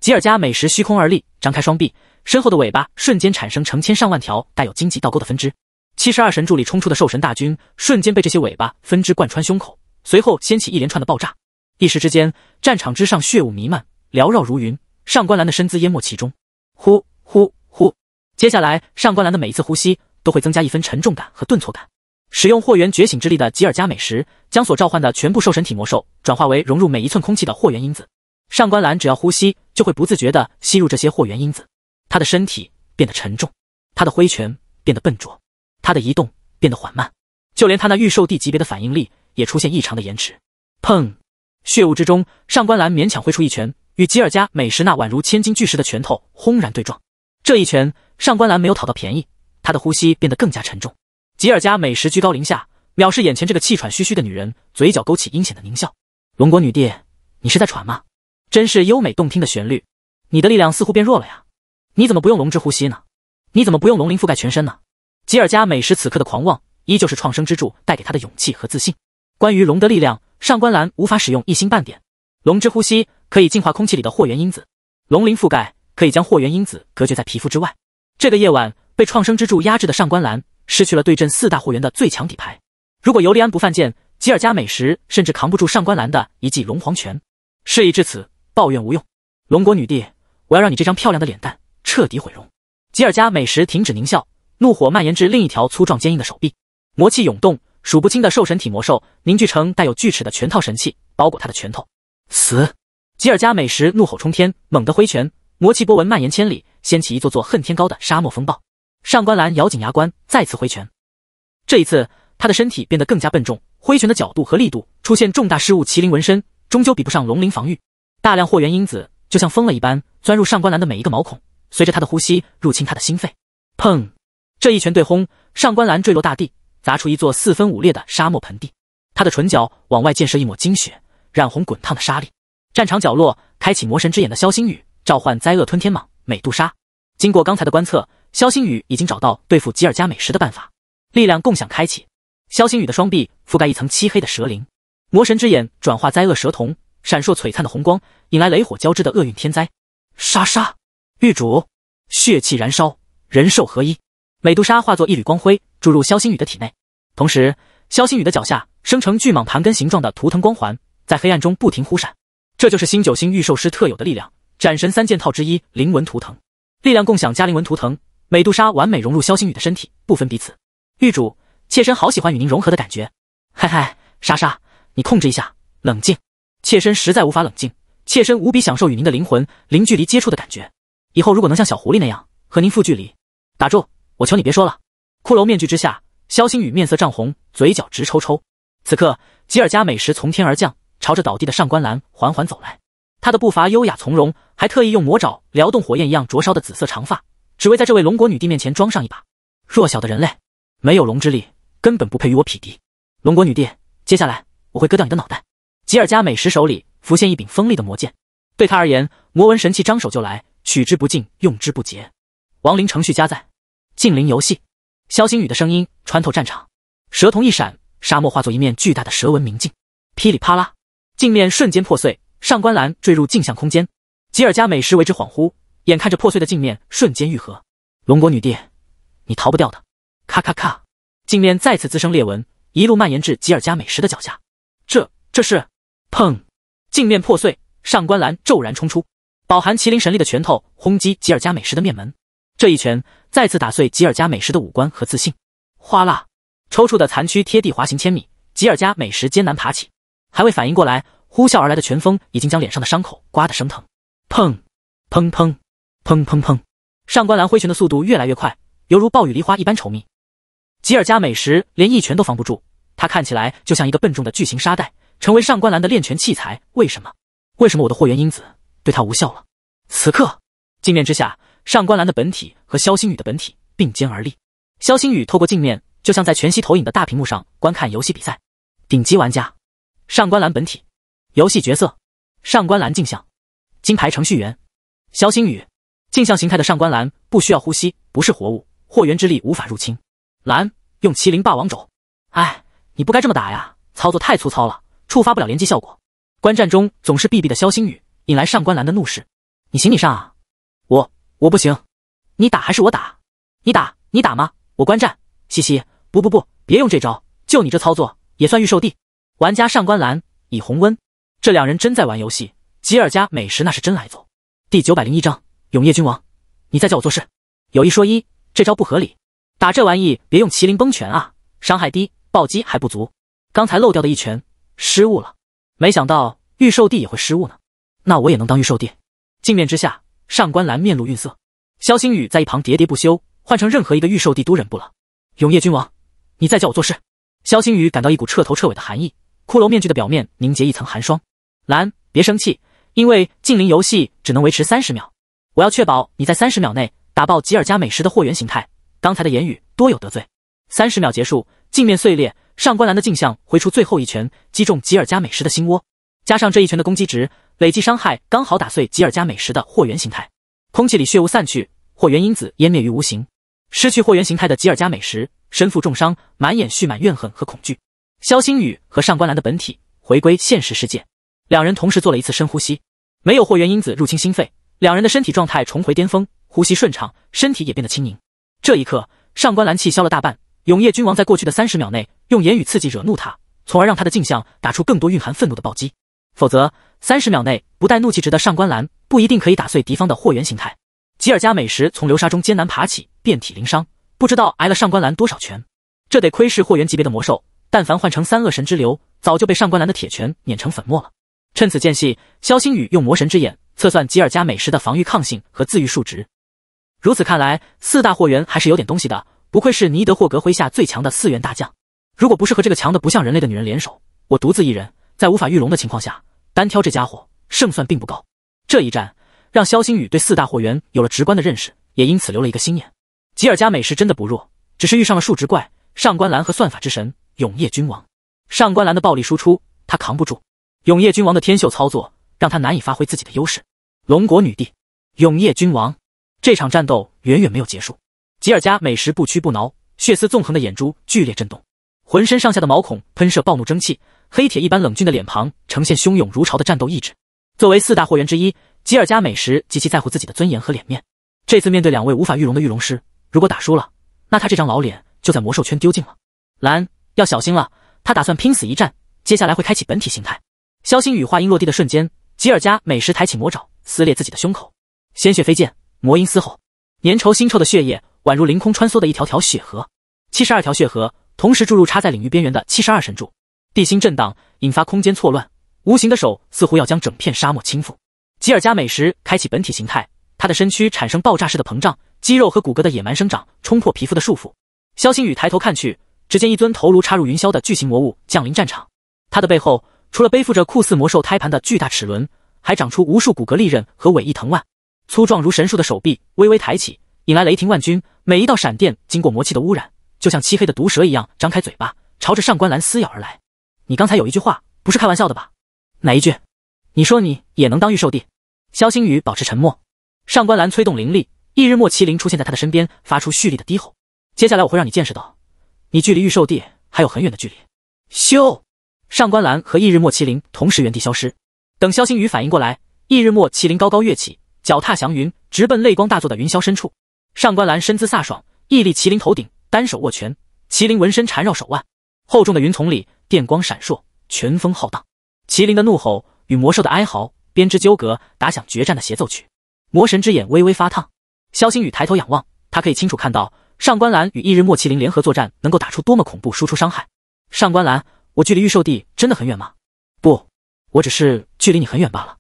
吉尔加美食虚空而立，张开双臂，身后的尾巴瞬间产生成千上万条带有荆棘倒钩的分支。七十二神柱里冲出的兽神大军瞬间被这些尾巴分支贯穿胸口，随后掀起一连串的爆炸。一时之间，战场之上血雾弥漫，缭绕如云。上官岚的身姿淹没其中。呼呼呼！接下来，上官岚的每一次呼吸都会增加一分沉重感和顿挫感。使用霍元觉醒之力的吉尔加美什，将所召唤的全部兽神体魔兽转化为融入每一寸空气的霍元因子。上官岚只要呼吸，就会不自觉地吸入这些霍元因子。他的身体变得沉重，他的挥拳变得笨拙，他的移动变得缓慢，就连他那御兽帝级别的反应力也出现异常的延迟。砰！血雾之中，上官岚勉强挥出一拳，与吉尔加美什那宛如千斤巨石的拳头轰然对撞。这一拳，上官岚没有讨到便宜，她的呼吸变得更加沉重。吉尔加美什居高临下，藐视眼前这个气喘吁吁的女人，嘴角勾起阴险的狞笑：“龙国女帝，你是在喘吗？真是优美动听的旋律，你的力量似乎变弱了呀。你怎么不用龙之呼吸呢？你怎么不用龙鳞覆盖全身呢？”吉尔加美什此刻的狂妄，依旧是创生之柱带给他的勇气和自信。关于龙的力量。上官岚无法使用一星半点龙之呼吸，可以净化空气里的祸源因子。龙鳞覆盖可以将祸源因子隔绝在皮肤之外。这个夜晚被创生之柱压制的上官岚，失去了对阵四大祸源的最强底牌。如果尤利安不犯贱，吉尔加美食甚至扛不住上官岚的一记龙皇拳。事已至此，抱怨无用。龙国女帝，我要让你这张漂亮的脸蛋彻底毁容！吉尔加美食停止狞笑，怒火蔓延至另一条粗壮坚硬的手臂，魔气涌动。数不清的兽神体魔兽凝聚成带有锯齿的拳套神器，包裹他的拳头。死！吉尔加美什怒吼冲天，猛地挥拳，魔气波纹蔓延千里，掀起一座座恨天高的沙漠风暴。上官兰咬紧牙关，再次挥拳。这一次，他的身体变得更加笨重，挥拳的角度和力度出现重大失误。麒麟纹身终究比不上龙鳞防御，大量祸源因子就像疯了一般钻入上官兰的每一个毛孔，随着他的呼吸入侵他的心肺。砰！这一拳对轰，上官兰坠落大地。拿出一座四分五裂的沙漠盆地，他的唇角往外溅射一抹精血，染红滚烫的沙粒。战场角落，开启魔神之眼的肖星宇召唤灾厄吞天蟒美杜莎。经过刚才的观测，肖星宇已经找到对付吉尔加美食的办法。力量共享开启，肖星宇的双臂覆盖一层漆黑的蛇鳞，魔神之眼转化灾厄蛇瞳，闪烁璀璨的红光，引来雷火交织的厄运天灾。莎莎，玉主，血气燃烧，人兽合一。美杜莎化作一缕光辉注入肖星宇的体内。同时，萧星宇的脚下生成巨蟒盘根形状的图腾光环，在黑暗中不停忽闪。这就是新九星御兽师特有的力量——斩神三件套之一灵纹图腾力量共享加灵纹图腾。美杜莎完美融入萧星宇的身体，不分彼此。玉主，妾身好喜欢与您融合的感觉。嗨嗨，莎莎，你控制一下，冷静。妾身实在无法冷静，妾身无比享受与您的灵魂零距离接触的感觉。以后如果能像小狐狸那样和您负距离……打住，我求你别说了。骷髅面具之下。萧星宇面色涨红，嘴角直抽抽。此刻，吉尔加美食从天而降，朝着倒地的上官岚缓缓走来。他的步伐优雅从容，还特意用魔爪撩动火焰一样灼烧的紫色长发，只为在这位龙国女帝面前装上一把弱小的人类，没有龙之力，根本不配与我匹敌。龙国女帝，接下来我会割掉你的脑袋。吉尔加美食手里浮现一柄锋利的魔剑，对他而言，魔纹神器张手就来，取之不尽，用之不竭。亡灵程序加载，禁灵游戏。萧星宇的声音穿透战场，蛇瞳一闪，沙漠化作一面巨大的蛇纹明镜，噼里啪啦，镜面瞬间破碎，上官岚坠入镜像空间，吉尔加美食为之恍惚，眼看着破碎的镜面瞬间愈合，龙国女帝，你逃不掉的！咔咔咔，镜面再次滋生裂纹，一路蔓延至吉尔加美食的脚下，这这是？砰！镜面破碎，上官岚骤然冲出，饱含麒麟神力的拳头轰击吉尔加美食的面门。这一拳再次打碎吉尔加美食的五官和自信，哗啦，抽搐的残躯贴地滑行千米，吉尔加美食艰难爬起，还未反应过来，呼啸而来的拳风已经将脸上的伤口刮得生疼。砰，砰砰，砰砰砰！上官岚挥拳的速度越来越快，犹如暴雨梨花一般稠密，吉尔加美食连一拳都防不住，他看起来就像一个笨重的巨型沙袋，成为上官兰的练拳器材。为什么？为什么我的货源因子对他无效了？此刻镜面之下。上官岚的本体和萧星宇的本体并肩而立。萧星宇透过镜面，就像在全息投影的大屏幕上观看游戏比赛。顶级玩家，上官岚本体，游戏角色，上官岚镜像，金牌程序员，萧星宇。镜像形态的上官岚不需要呼吸，不是活物，祸源之力无法入侵。兰用麒麟霸王肘！哎，你不该这么打呀，操作太粗糙了，触发不了连击效果。观战中总是避避的萧星宇，引来上官岚的怒视。你行你上啊！我不行，你打还是我打？你打你打吗？我观战。嘻嘻，不不不，别用这招，就你这操作也算预售帝。玩家上官蓝以红温，这两人真在玩游戏。吉尔加美食那是真来揍。第九百零一章永夜君王，你再教我做事。有一说一，这招不合理，打这玩意别用麒麟崩拳啊，伤害低，暴击还不足。刚才漏掉的一拳失误了，没想到预售帝也会失误呢。那我也能当预售帝。镜面之下。上官岚面露愠色，萧星宇在一旁喋喋不休。换成任何一个御兽帝都忍不了。永夜君王，你再叫我做事。萧星宇感到一股彻头彻尾的寒意，骷髅面具的表面凝结一层寒霜。兰，别生气，因为镜灵游戏只能维持三十秒，我要确保你在三十秒内打爆吉尔加美食的货源形态。刚才的言语多有得罪。三十秒结束，镜面碎裂，上官岚的镜像挥出最后一拳，击中吉尔加美食的心窝。加上这一拳的攻击值，累计伤害刚好打碎吉尔加美食的祸源形态。空气里血雾散去，祸源因子湮灭于无形。失去祸源形态的吉尔加美食身负重伤，满眼蓄满怨恨和恐惧。肖星宇和上官岚的本体回归现实世界，两人同时做了一次深呼吸。没有祸源因子入侵心肺，两人的身体状态重回巅峰，呼吸顺畅，身体也变得轻盈。这一刻，上官岚气消了大半。永夜君王在过去的三十秒内用言语刺激惹怒他，从而让他的镜像打出更多蕴含愤怒的暴击。否则，三十秒内不带怒气值的上官兰不一定可以打碎敌方的货源形态。吉尔加美食从流沙中艰难爬起，遍体鳞伤，不知道挨了上官兰多少拳。这得亏是货源级别的魔兽，但凡换成三恶神之流，早就被上官兰的铁拳碾成粉末了。趁此间隙，肖星宇用魔神之眼测算吉尔加美食的防御抗性和自愈数值。如此看来，四大货源还是有点东西的。不愧是尼德霍格麾下最强的四员大将。如果不是和这个强的不像人类的女人联手，我独自一人。在无法御龙的情况下，单挑这家伙胜算并不高。这一战让肖星宇对四大货源有了直观的认识，也因此留了一个心眼。吉尔加美食真的不弱，只是遇上了数值怪上官兰和算法之神永夜君王。上官兰的暴力输出他扛不住，永夜君王的天秀操作让他难以发挥自己的优势。龙国女帝永夜君王这场战斗远远没有结束。吉尔加美食不屈不挠，血丝纵横的眼珠剧烈震动，浑身上下的毛孔喷射暴怒蒸汽。黑铁一般冷峻的脸庞，呈现汹涌如潮的战斗意志。作为四大货源之一，吉尔加美食极其在乎自己的尊严和脸面。这次面对两位无法御龙的御龙师，如果打输了，那他这张老脸就在魔兽圈丢尽了。蓝要小心了，他打算拼死一战。接下来会开启本体形态。肖星羽话音落地的瞬间，吉尔加美食抬起魔爪，撕裂自己的胸口，鲜血飞溅，魔音嘶吼，粘稠腥臭的血液宛如凌空穿梭的一条条血河，七十二条血河同时注入插在领域边缘的七十二神柱。地心震荡引发空间错乱，无形的手似乎要将整片沙漠倾覆。吉尔加美什开启本体形态，他的身躯产生爆炸式的膨胀，肌肉和骨骼的野蛮生长冲破皮肤的束缚。肖星宇抬头看去，只见一尊头颅插入云霄的巨型魔物降临战场。他的背后除了背负着酷似魔兽胎盘的巨大齿轮，还长出无数骨骼利刃和尾翼藤蔓，粗壮如神树的手臂微微抬起，引来雷霆万钧。每一道闪电经过魔气的污染，就像漆黑的毒蛇一样张开嘴巴，朝着上官岚撕咬而来。你刚才有一句话，不是开玩笑的吧？哪一句？你说你也能当御兽帝？肖星宇保持沉默。上官兰催动灵力，异日末麒麟出现在他的身边，发出蓄力的低吼。接下来我会让你见识到，你距离御兽帝还有很远的距离。咻！上官兰和异日末麒麟同时原地消失。等肖星宇反应过来，异日末麒麟高高跃起，脚踏祥云，直奔泪光大作的云霄深处。上官兰身姿飒爽，屹立麒麟头顶，单手握拳，麒麟纹身缠绕手腕，厚重的云丛里。电光闪烁，拳风浩荡，麒麟的怒吼与魔兽的哀嚎编织纠葛，打响决战的协奏曲。魔神之眼微微发烫，萧星宇抬头仰望，他可以清楚看到上官岚与异日莫麒麟联合作战，能够打出多么恐怖输出伤害。上官岚，我距离预售帝真的很远吗？不，我只是距离你很远罢了。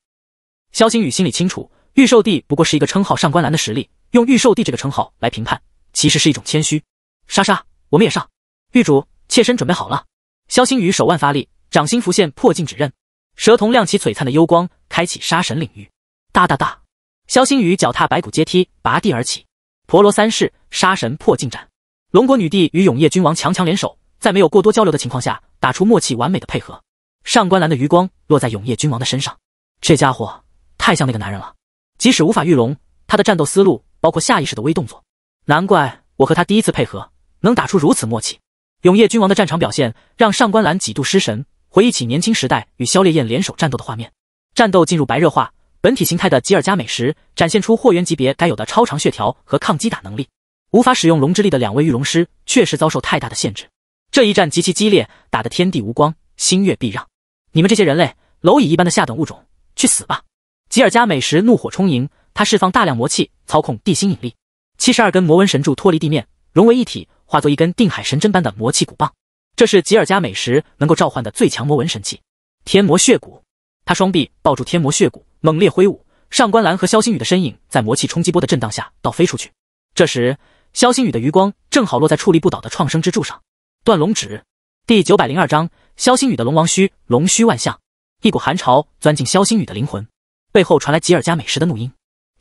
萧星宇心里清楚，预售帝不过是一个称号，上官岚的实力用预售帝这个称号来评判，其实是一种谦虚。莎莎，我们也上。玉主，妾身准备好了。萧星宇手腕发力，掌心浮现破镜指刃，蛇瞳亮起璀璨的幽光，开启杀神领域。哒哒哒！萧星宇脚踏白骨阶梯，拔地而起，婆罗三世杀神破镜斩。龙国女帝与永夜君王强强联手，在没有过多交流的情况下，打出默契完美的配合。上官澜的余光落在永夜君王的身上，这家伙太像那个男人了。即使无法御龙，他的战斗思路，包括下意识的微动作，难怪我和他第一次配合能打出如此默契。永夜君王的战场表现让上官岚几度失神，回忆起年轻时代与萧烈焰联手战斗的画面。战斗进入白热化，本体形态的吉尔加美食展现出霍元级别该有的超长血条和抗击打能力。无法使用龙之力的两位御龙师确实遭受太大的限制。这一战极其激烈，打得天地无光，星月避让。你们这些人类，蝼蚁一般的下等物种，去死吧！吉尔加美食怒火充盈，他释放大量魔气，操控地心引力，七十二根魔纹神柱脱离地面。融为一体，化作一根定海神针般的魔气骨棒。这是吉尔加美什能够召唤的最强魔纹神器——天魔血骨。他双臂抱住天魔血骨，猛烈挥舞。上官岚和萧星宇的身影在魔气冲击波的震荡下倒飞出去。这时，萧星宇的余光正好落在矗立不倒的创生之柱上。断龙指第九百零二章：萧星宇的龙王须，龙须万象。一股寒潮钻进萧星宇的灵魂，背后传来吉尔加美什的怒音：“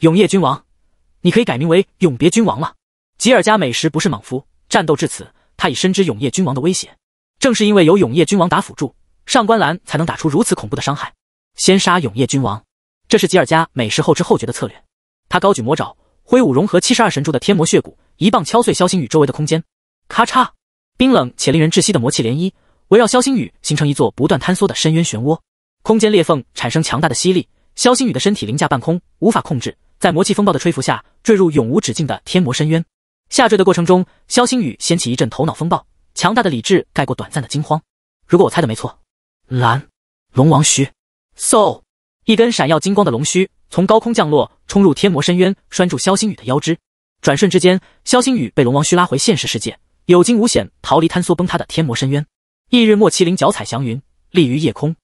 永夜君王，你可以改名为永别君王了。”吉尔加美食不是莽夫，战斗至此，他已深知永夜君王的威胁。正是因为有永夜君王打辅助，上官兰才能打出如此恐怖的伤害。先杀永夜君王，这是吉尔加美食后知后觉的策略。他高举魔爪，挥舞融合七十二神珠的天魔血骨，一棒敲碎萧星宇周围的空间，咔嚓！冰冷且令人窒息的魔气涟漪围绕萧星宇形成一座不断坍缩的深渊漩涡，空间裂缝产生强大的吸力，萧星宇的身体凌驾半空，无法控制，在魔气风暴的吹拂下，坠入永无止境的天魔深渊。下坠的过程中，肖星宇掀起一阵头脑风暴，强大的理智盖过短暂的惊慌。如果我猜的没错，蓝龙王须，嗖！一根闪耀金光的龙须从高空降落，冲入天魔深渊，拴住肖星宇的腰肢。转瞬之间，肖星宇被龙王须拉回现实世界，有惊无险逃离坍缩崩塌的天魔深渊。翌日，莫麒麟脚踩祥云，立于夜空。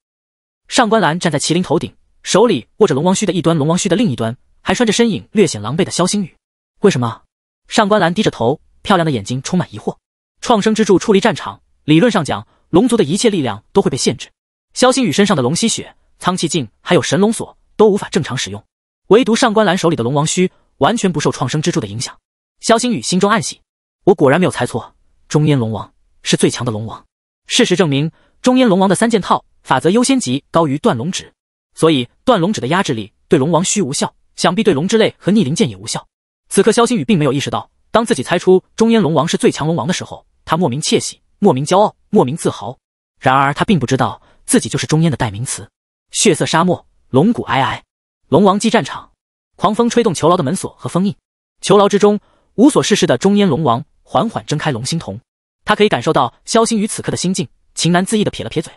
上官岚站在麒麟头顶，手里握着龙王须的一端，龙王须的另一端还拴着身影略显狼狈的肖星宇。为什么？上官岚低着头，漂亮的眼睛充满疑惑。创生之柱矗立战场，理论上讲，龙族的一切力量都会被限制。肖星宇身上的龙吸血、苍气镜还有神龙锁都无法正常使用，唯独上官岚手里的龙王须完全不受创生之柱的影响。肖星宇心中暗喜，我果然没有猜错，中烟龙王是最强的龙王。事实证明，中烟龙王的三件套法则优先级高于断龙指，所以断龙指的压制力对龙王须无效，想必对龙之泪和逆鳞剑也无效。此刻，萧星宇并没有意识到，当自己猜出中烟龙王是最强龙王的时候，他莫名窃喜，莫名骄傲，莫名自豪。然而，他并不知道自己就是中烟的代名词。血色沙漠，龙骨皑皑，龙王祭战场，狂风吹动囚牢的门锁和封印。囚牢之中，无所事事的中烟龙王缓缓睁开龙星瞳，他可以感受到萧星宇此刻的心境，情难自抑的撇了撇嘴，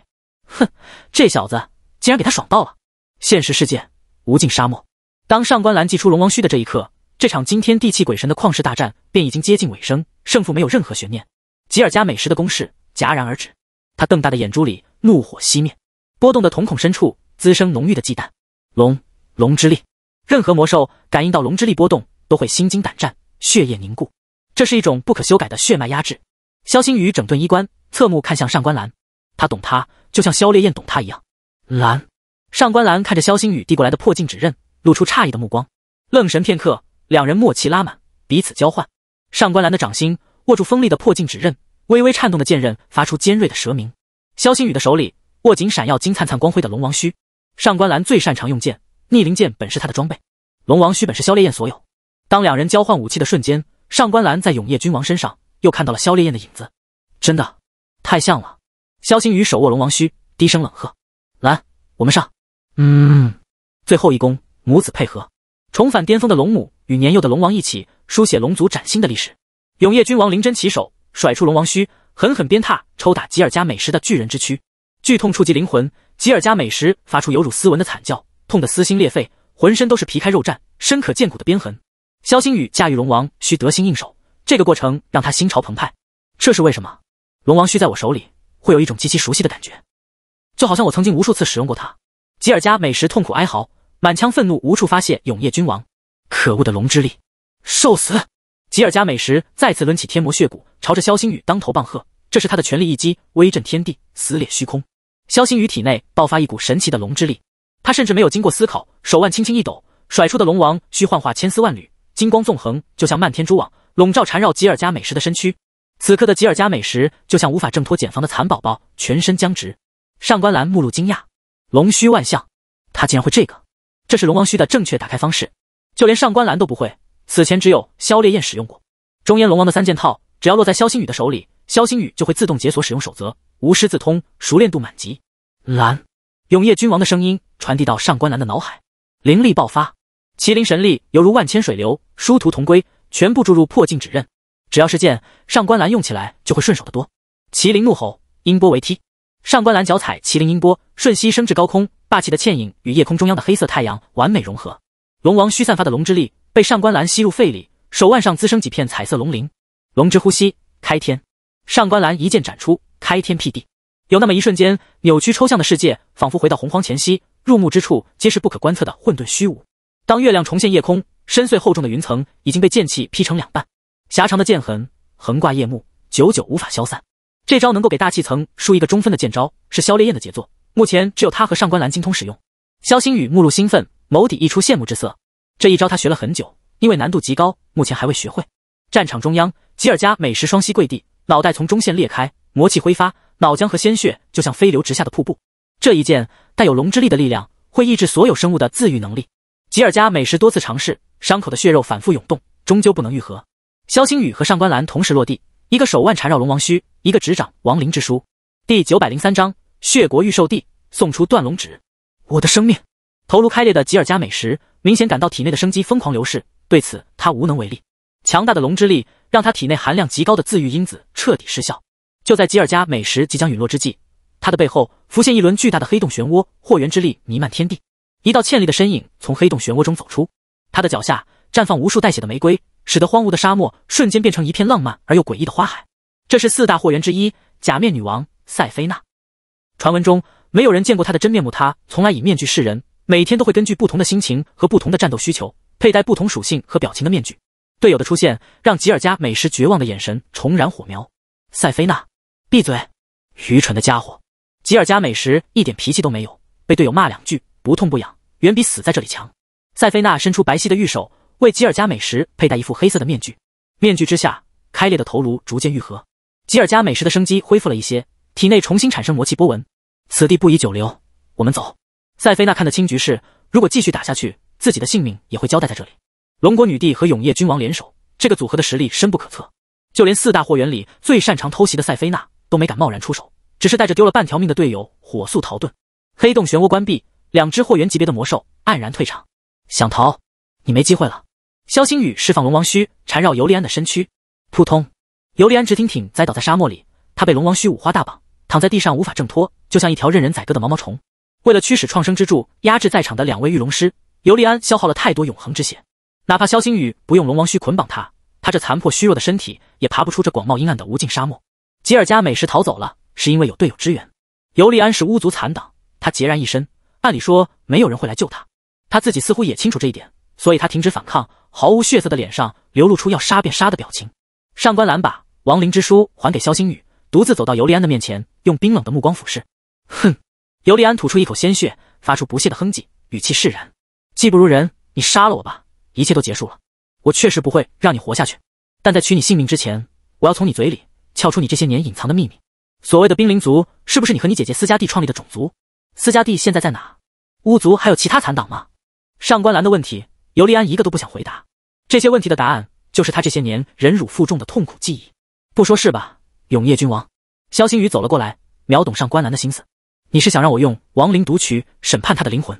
哼，这小子竟然给他爽到了。现实世界，无尽沙漠，当上官岚祭出龙王须的这一刻。这场惊天地泣鬼神的旷世大战便已经接近尾声，胜负没有任何悬念。吉尔加美食的攻势戛然而止，他瞪大的眼珠里怒火熄灭，波动的瞳孔深处滋生浓郁的忌惮。龙，龙之力，任何魔兽感应到龙之力波动都会心惊胆战，血液凝固。这是一种不可修改的血脉压制。肖星宇整顿衣冠，侧目看向上官岚，他懂他，就像肖烈焰懂他一样。兰，上官岚看着肖星宇递过来的破镜指刃，露出诧异的目光，愣神片刻。两人默契拉满，彼此交换。上官岚的掌心握住锋利的破镜指刃，微微颤动的剑刃发出尖锐的蛇鸣。萧星宇的手里握紧闪耀金灿灿光辉的龙王须。上官岚最擅长用剑，逆鳞剑本是他的装备，龙王须本是萧烈焰所有。当两人交换武器的瞬间，上官岚在永夜君王身上又看到了萧烈焰的影子，真的太像了。萧星宇手握龙王须，低声冷喝：“来，我们上。”“嗯。”最后一攻，母子配合，重返巅峰的龙母。与年幼的龙王一起书写龙族崭新的历史。永夜君王临阵起手，甩出龙王须，狠狠鞭挞抽打吉尔加美食的巨人之躯。剧痛触及灵魂，吉尔加美食发出有辱斯文的惨叫，痛得撕心裂肺，浑身都是皮开肉绽、深可见骨的鞭痕。肖星宇驾驭龙王须得心应手，这个过程让他心潮澎湃。这是为什么？龙王须在我手里会有一种极其熟悉的感觉，就好像我曾经无数次使用过它。吉尔加美食痛苦哀嚎，满腔愤怒无处发泄。永夜君王。可恶的龙之力，受死！吉尔加美什再次抡起天魔血骨，朝着萧星宇当头棒喝。这是他的全力一击，威震天地，撕裂虚空。萧星宇体内爆发一股神奇的龙之力，他甚至没有经过思考，手腕轻轻一抖，甩出的龙王虚幻化千丝万缕，金光纵横，就像漫天蛛网，笼罩缠绕吉尔加美什的身躯。此刻的吉尔加美什就像无法挣脱茧房的蚕宝宝，全身僵直。上官兰目露惊讶，龙须万象，他竟然会这个！这是龙王须的正确打开方式。就连上官岚都不会，此前只有萧烈焰使用过。中炎龙王的三件套，只要落在萧星宇的手里，萧星宇就会自动解锁使用守则，无师自通，熟练度满级。蓝，永夜君王的声音传递到上官岚的脑海，灵力爆发，麒麟神力犹如万千水流，殊途同归，全部注入破镜指刃。只要是剑，上官岚用起来就会顺手得多。麒麟怒吼，音波为梯，上官岚脚踩麒麟音波，瞬息升至高空，霸气的倩影与夜空中央的黑色太阳完美融合。龙王虚散发的龙之力被上官岚吸入肺里，手腕上滋生几片彩色龙鳞。龙之呼吸，开天。上官岚一剑斩出，开天辟地。有那么一瞬间，扭曲抽象的世界仿佛回到洪荒前夕，入目之处皆是不可观测的混沌虚无。当月亮重现夜空，深邃厚重的云层已经被剑气劈成两半，狭长的剑痕横挂夜幕，久久无法消散。这招能够给大气层输一个中分的剑招，是萧烈焰的杰作，目前只有他和上官岚精通使用。萧星宇目露兴奋。眸底溢出羡慕之色，这一招他学了很久，因为难度极高，目前还未学会。战场中央，吉尔加美什双膝跪地，脑袋从中线裂开，魔气挥发，脑浆和鲜血就像飞流直下的瀑布。这一剑带有龙之力的力量，会抑制所有生物的自愈能力。吉尔加美什多次尝试，伤口的血肉反复涌动，终究不能愈合。萧星宇和上官岚同时落地，一个手腕缠绕龙王须，一个执掌亡灵之书。第九百零三章：血国预售地送出断龙指，我的生命。头颅开裂的吉尔加美什明显感到体内的生机疯狂流逝，对此他无能为力。强大的龙之力让他体内含量极高的自愈因子彻底失效。就在吉尔加美什即将陨落之际，他的背后浮现一轮巨大的黑洞漩涡，祸源之力弥漫天地。一道倩丽的身影从黑洞漩涡中走出，他的脚下绽放无数带血的玫瑰，使得荒芜的沙漠瞬间变成一片浪漫而又诡异的花海。这是四大祸源之一，假面女王塞菲娜。传闻中，没有人见过她的真面目，她从来以面具示人。每天都会根据不同的心情和不同的战斗需求，佩戴不同属性和表情的面具。队友的出现让吉尔加美食绝望的眼神重燃火苗。塞菲娜，闭嘴！愚蠢的家伙！吉尔加美食一点脾气都没有，被队友骂两句不痛不痒，远比死在这里强。塞菲娜伸出白皙的玉手，为吉尔加美食佩戴一副黑色的面具。面具之下，开裂的头颅逐渐愈合。吉尔加美食的生机恢复了一些，体内重新产生魔气波纹。此地不宜久留，我们走。塞菲娜看得清局势，如果继续打下去，自己的性命也会交代在这里。龙国女帝和永夜君王联手，这个组合的实力深不可测，就连四大祸源里最擅长偷袭的塞菲娜都没敢贸然出手，只是带着丢了半条命的队友火速逃遁。黑洞漩涡关闭，两只祸源级别的魔兽黯然退场。想逃，你没机会了！肖星宇释放龙王须缠绕尤利安的身躯，扑通，尤利安直挺挺栽倒在沙漠里。他被龙王须五花大绑，躺在地上无法挣脱，就像一条任人宰割的毛毛虫。为了驱使创生之柱压制在场的两位御龙师，尤利安消耗了太多永恒之血。哪怕萧星宇不用龙王须捆绑他，他这残破虚弱的身体也爬不出这广袤阴暗的无尽沙漠。吉尔加美食逃走了，是因为有队友支援。尤利安是巫族残党，他孑然一身，按理说没有人会来救他。他自己似乎也清楚这一点，所以他停止反抗，毫无血色的脸上流露出要杀便杀的表情。上官岚把亡灵之书还给萧星宇，独自走到尤利安的面前，用冰冷的目光俯视，哼。尤利安吐出一口鲜血，发出不屑的哼唧，语气释然。技不如人，你杀了我吧，一切都结束了。我确实不会让你活下去，但在取你性命之前，我要从你嘴里撬出你这些年隐藏的秘密。所谓的冰灵族，是不是你和你姐姐斯嘉蒂创立的种族？斯嘉蒂现在在哪？巫族还有其他残党吗？上官兰的问题，尤利安一个都不想回答。这些问题的答案，就是他这些年忍辱负重的痛苦记忆。不说是吧，永夜君王。肖星宇走了过来，秒懂上官兰的心思。你是想让我用亡灵读取审判他的灵魂？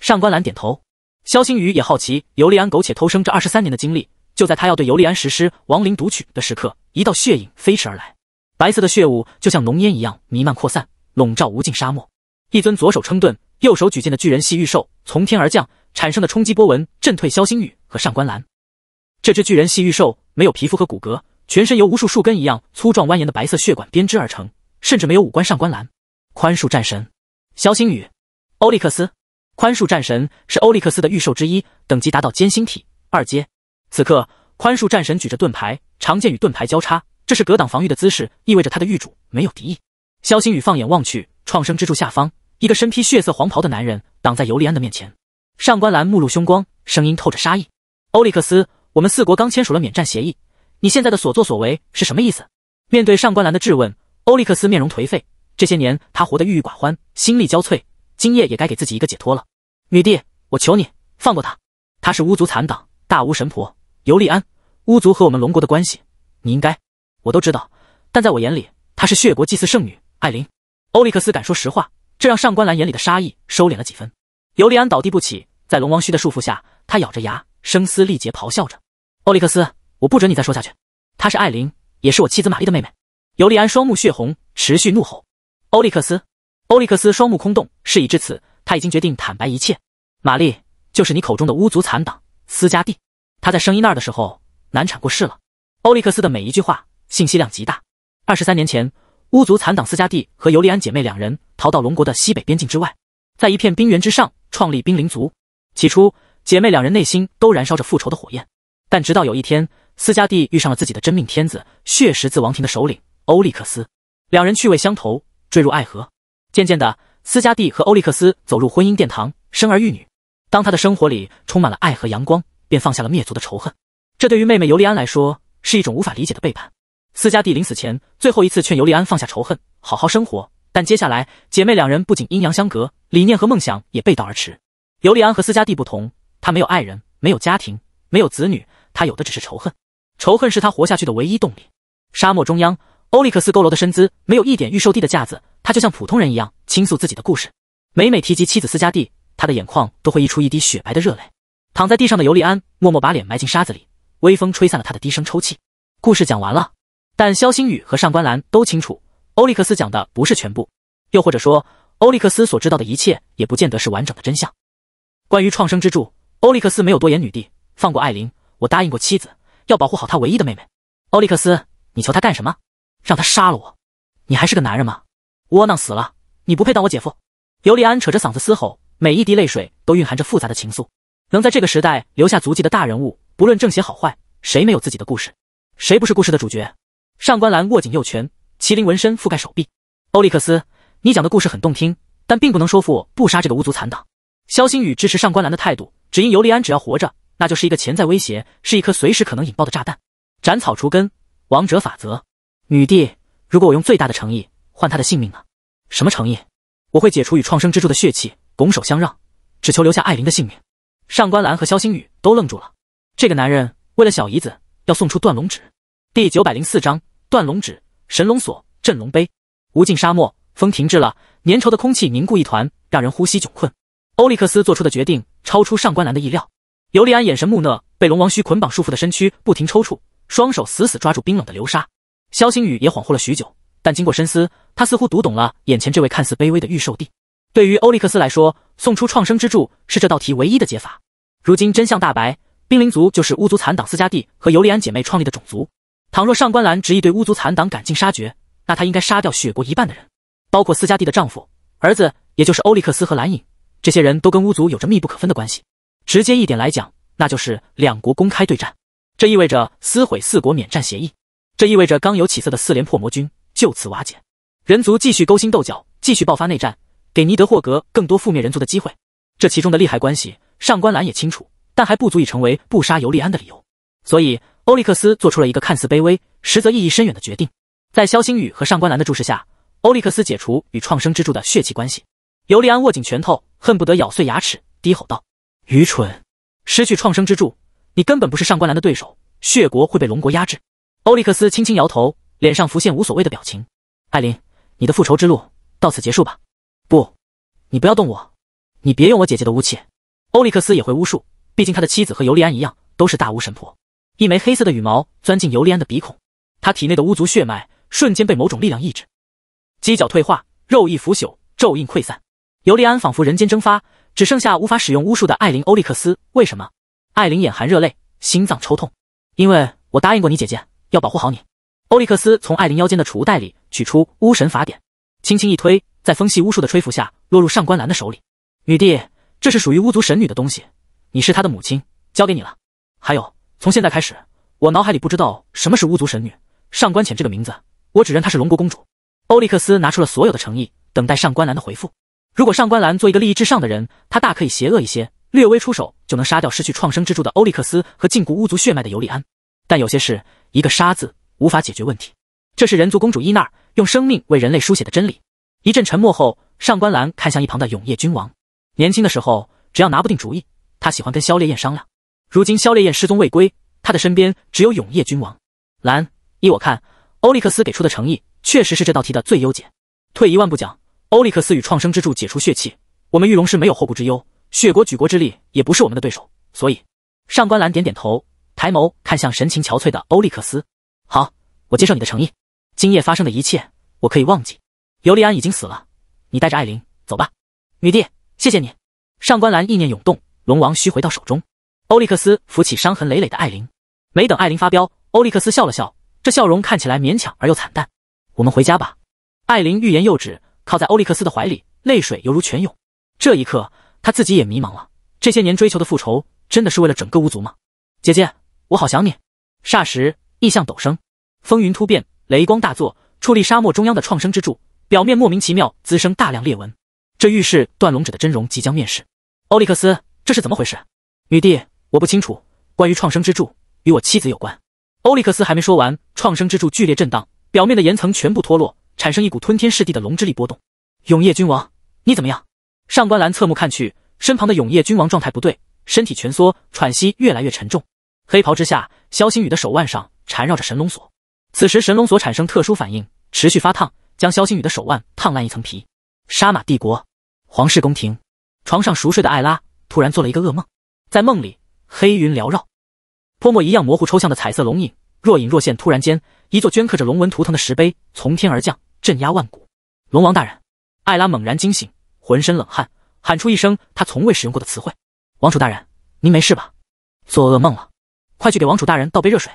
上官岚点头。萧星宇也好奇尤利安苟且偷生这二十三年的经历。就在他要对尤利安实施亡灵读取的时刻，一道血影飞驰而来，白色的血雾就像浓烟一样弥漫扩散，笼罩无尽沙漠。一尊左手撑盾、右手举剑的巨人系御兽从天而降，产生的冲击波纹震退萧星宇和上官岚。这只巨人系御兽没有皮肤和骨骼，全身由无数树根一样粗壮蜿蜒的白色血管编织而成，甚至没有五官。上官岚。宽恕战神，肖星宇，欧利克斯，宽恕战神是欧利克斯的御兽之一，等级达到歼星体二阶。此刻，宽恕战神举着盾牌，长剑与盾牌交叉，这是格挡防御的姿势，意味着他的御主没有敌意。肖星宇放眼望去，创生之柱下方，一个身披血色黄袍的男人挡在尤利安的面前。上官兰目露凶光，声音透着杀意：“欧利克斯，我们四国刚签署了免战协议，你现在的所作所为是什么意思？”面对上官兰的质问，欧利克斯面容颓废。这些年他活得郁郁寡欢，心力交瘁，今夜也该给自己一个解脱了。女帝，我求你放过他，他是巫族残党，大巫神婆尤利安。巫族和我们龙国的关系，你应该我都知道，但在我眼里，她是血国祭祀圣女艾琳。欧利克斯，敢说实话，这让上官岚眼里的杀意收敛了几分。尤利安倒地不起，在龙王须的束缚下，他咬着牙，声嘶力竭咆哮着：“欧利克斯，我不准你再说下去。她是艾琳，也是我妻子玛丽的妹妹。”尤利安双目血红，持续怒吼。欧利克斯，欧利克斯双目空洞。事已至此，他已经决定坦白一切。玛丽就是你口中的巫族残党斯加蒂，他在声音那儿的时候难产过世了。欧利克斯的每一句话信息量极大。二十三年前，巫族残党斯加蒂和尤利安姐妹两人逃到龙国的西北边境之外，在一片冰原之上创立冰灵族。起初，姐妹两人内心都燃烧着复仇的火焰，但直到有一天，斯加蒂遇上了自己的真命天子——血十字王庭的首领欧利克斯，两人趣味相投。坠入爱河，渐渐的，斯嘉蒂和欧利克斯走入婚姻殿堂，生儿育女。当他的生活里充满了爱和阳光，便放下了灭族的仇恨。这对于妹妹尤利安来说，是一种无法理解的背叛。斯嘉蒂临死前最后一次劝尤利安放下仇恨，好好生活。但接下来，姐妹两人不仅阴阳相隔，理念和梦想也背道而驰。尤利安和斯嘉蒂不同，他没有爱人，没有家庭，没有子女，他有的只是仇恨。仇恨是他活下去的唯一动力。沙漠中央。欧利克斯佝偻的身姿没有一点御兽帝的架子，他就像普通人一样倾诉自己的故事。每每提及妻子斯嘉蒂，他的眼眶都会溢出一滴雪白的热泪。躺在地上的尤利安默默把脸埋进沙子里，微风吹散了他的低声抽泣。故事讲完了，但肖星宇和上官岚都清楚，欧利克斯讲的不是全部，又或者说，欧利克斯所知道的一切也不见得是完整的真相。关于创生之柱，欧利克斯没有多言。女帝，放过艾琳，我答应过妻子要保护好她唯一的妹妹。欧利克斯，你求她干什么？让他杀了我！你还是个男人吗？窝囊死了！你不配当我姐夫！尤利安扯着嗓子嘶吼，每一滴泪水都蕴含着复杂的情愫。能在这个时代留下足迹的大人物，不论正邪好坏，谁没有自己的故事？谁不是故事的主角？上官岚握紧右拳，麒麟纹身覆盖手臂。欧利克斯，你讲的故事很动听，但并不能说服我不杀这个巫族残党。萧星宇支持上官兰的态度，只因尤利安只要活着，那就是一个潜在威胁，是一颗随时可能引爆的炸弹。斩草除根，王者法则。女帝，如果我用最大的诚意换他的性命呢？什么诚意？我会解除与创生之柱的血气，拱手相让，只求留下艾琳的性命。上官岚和萧星宇都愣住了。这个男人为了小姨子，要送出断龙指。第九百零四章断龙指、神龙锁、镇龙碑。无尽沙漠，风停滞了，粘稠的空气凝固一团，让人呼吸窘困。欧利克斯做出的决定，超出上官岚的意料。尤利安眼神木讷，被龙王须捆绑束缚的身躯不停抽搐，双手死死抓住冰冷的流沙。萧星宇也恍惚了许久，但经过深思，他似乎读懂了眼前这位看似卑微的御兽帝。对于欧利克斯来说，送出创生之柱是这道题唯一的解法。如今真相大白，冰灵族就是巫族残党斯嘉蒂和尤利安姐妹创立的种族。倘若上官岚执意对巫族残党赶尽杀绝，那他应该杀掉雪国一半的人，包括斯嘉蒂的丈夫、儿子，也就是欧利克斯和蓝影。这些人都跟巫族有着密不可分的关系。直接一点来讲，那就是两国公开对战，这意味着撕毁四国免战协议。这意味着刚有起色的四连破魔军就此瓦解，人族继续勾心斗角，继续爆发内战，给尼德霍格更多覆灭人族的机会。这其中的利害关系，上官兰也清楚，但还不足以成为不杀尤利安的理由。所以，欧利克斯做出了一个看似卑微，实则意义深远的决定。在肖星宇和上官兰的注视下，欧利克斯解除与创生之柱的血契关系。尤利安握紧拳头，恨不得咬碎牙齿，低吼道：“愚蠢！失去创生之柱，你根本不是上官兰的对手。血国会被龙国压制。”欧利克斯轻轻摇头，脸上浮现无所谓的表情。艾琳，你的复仇之路到此结束吧。不，你不要动我，你别用我姐姐的巫气。欧利克斯也会巫术，毕竟他的妻子和尤利安一样，都是大巫神婆。一枚黑色的羽毛钻进尤利安的鼻孔，他体内的巫族血脉瞬间被某种力量抑制，犄角退化，肉翼腐朽，咒印溃散。尤利安仿佛人间蒸发，只剩下无法使用巫术的艾琳。欧利克斯，为什么？艾琳眼含热泪，心脏抽痛。因为我答应过你姐姐。要保护好你，欧利克斯从艾琳腰间的储物袋里取出巫神法典，轻轻一推，在风系巫术的吹拂下，落入上官岚的手里。女帝，这是属于巫族神女的东西，你是她的母亲，交给你了。还有，从现在开始，我脑海里不知道什么是巫族神女上官浅这个名字，我只认她是龙国公主。欧利克斯拿出了所有的诚意，等待上官岚的回复。如果上官岚做一个利益至上的人，她大可以邪恶一些，略微出手就能杀掉失去创生之柱的欧利克斯和禁锢巫族血脉的尤利安。但有些事，一个“杀”字无法解决问题。这是人族公主伊娜用生命为人类书写的真理。一阵沉默后，上官岚看向一旁的永夜君王。年轻的时候，只要拿不定主意，他喜欢跟萧烈焰商量。如今萧烈焰失踪未归，他的身边只有永夜君王。兰，依我看，欧利克斯给出的诚意确实是这道题的最优解。退一万步讲，欧利克斯与创生之柱解除血契，我们玉龙是没有后顾之忧，血国举国之力也不是我们的对手。所以，上官岚点点头。抬眸看向神情憔悴的欧利克斯，好，我接受你的诚意。今夜发生的一切，我可以忘记。尤利安已经死了，你带着艾琳走吧。女帝，谢谢你。上官兰意念涌动，龙王须回到手中。欧利克斯扶起伤痕累累的艾琳，没等艾琳发飙，欧利克斯笑了笑，这笑容看起来勉强而又惨淡。我们回家吧。艾琳欲言又止，靠在欧利克斯的怀里，泪水犹如泉涌。这一刻，她自己也迷茫了。这些年追求的复仇，真的是为了整个巫族吗？姐姐。我好想你！霎时异象陡生，风云突变，雷光大作，矗立沙漠中央的创生之柱表面莫名其妙滋生大量裂纹，这预示断龙者的真容即将面世。欧利克斯，这是怎么回事？女帝，我不清楚。关于创生之柱与我妻子有关。欧利克斯还没说完，创生之柱剧烈震荡，表面的岩层全部脱落，产生一股吞天噬地的龙之力波动。永夜君王，你怎么样？上官兰侧目看去，身旁的永夜君王状态不对，身体蜷缩，喘息越来越沉重。黑袍之下，肖星宇的手腕上缠绕着神龙锁。此时，神龙锁产生特殊反应，持续发烫，将肖星宇的手腕烫烂一层皮。沙马帝国皇室宫廷，床上熟睡的艾拉突然做了一个噩梦。在梦里，黑云缭绕，泼墨一样模糊抽象的彩色龙影若隐若现。突然间，一座镌刻着龙纹图腾的石碑从天而降，镇压万古。龙王大人！艾拉猛然惊醒，浑身冷汗，喊出一声他从未使用过的词汇：“王储大人，您没事吧？做噩梦了。”快去给王储大人倒杯热水。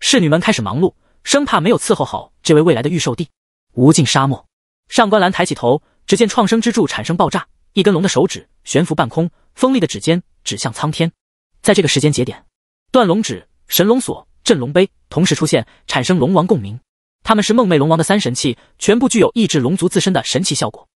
侍女们开始忙碌，生怕没有伺候好这位未来的御兽帝。无尽沙漠，上官岚抬起头，只见创生之柱产生爆炸，一根龙的手指悬浮半空，锋利的指尖指向苍天。在这个时间节点，断龙指、神龙锁、镇龙碑同时出现，产生龙王共鸣。他们是梦寐龙王的三神器，全部具有抑制龙族自身的神奇效果。